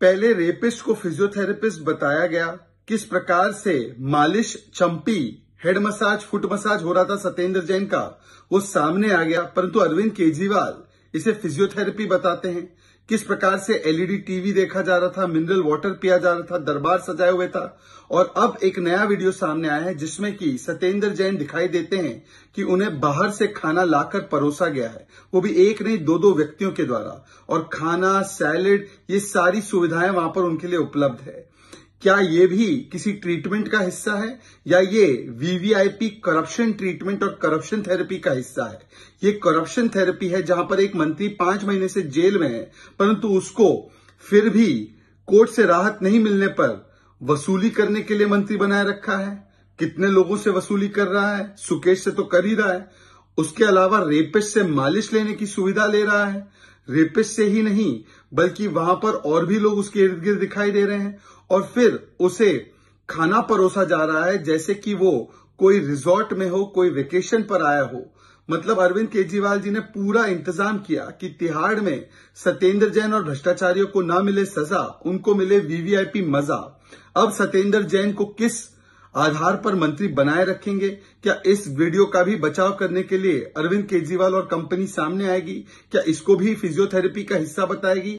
पहले रेपिस्ट को फिजियोथेरेपिस्ट बताया गया किस प्रकार से मालिश चंपी हेड मसाज फुट मसाज हो रहा था सत्येंद्र जैन का वो सामने आ गया परंतु अरविंद केजरीवाल इसे फिजियोथेरेपी बताते हैं किस प्रकार से एलईडी टीवी देखा जा रहा था मिनरल वाटर पिया जा रहा था दरबार सजाए हुए था और अब एक नया वीडियो सामने आया है जिसमें कि सत्येंद्र जैन दिखाई देते हैं कि उन्हें बाहर से खाना लाकर परोसा गया है वो भी एक नहीं दो दो व्यक्तियों के द्वारा और खाना सैलेड ये सारी सुविधाएं वहां पर उनके लिए उपलब्ध है क्या ये भी किसी ट्रीटमेंट का हिस्सा है या ये वीवीआईपी करप्शन ट्रीटमेंट और करप्शन थेरेपी का हिस्सा है ये करप्शन थेरेपी है जहां पर एक मंत्री पांच महीने से जेल में है परंतु उसको फिर भी कोर्ट से राहत नहीं मिलने पर वसूली करने के लिए मंत्री बनाए रखा है कितने लोगों से वसूली कर रहा है सुकेश से तो कर ही रहा है उसके अलावा रेपिस्ट से मालिश लेने की सुविधा ले रहा है रेपिस से ही नहीं बल्कि वहां पर और भी लोग उसके इर्द गिर्द दिखाई दे रहे हैं और फिर उसे खाना परोसा जा रहा है जैसे कि वो कोई रिजॉर्ट में हो कोई वेकेशन पर आया हो मतलब अरविंद केजरीवाल जी ने पूरा इंतजाम किया कि तिहाड़ में सत्येंद्र जैन और भ्रष्टाचारियों को ना मिले सजा उनको मिले वीवीआईपी मजा अब सत्येंद्र जैन को किस आधार पर मंत्री बनाए रखेंगे क्या इस वीडियो का भी बचाव करने के लिए अरविंद केजरीवाल और कंपनी सामने आएगी क्या इसको भी फिजियोथेरेपी का हिस्सा बताएगी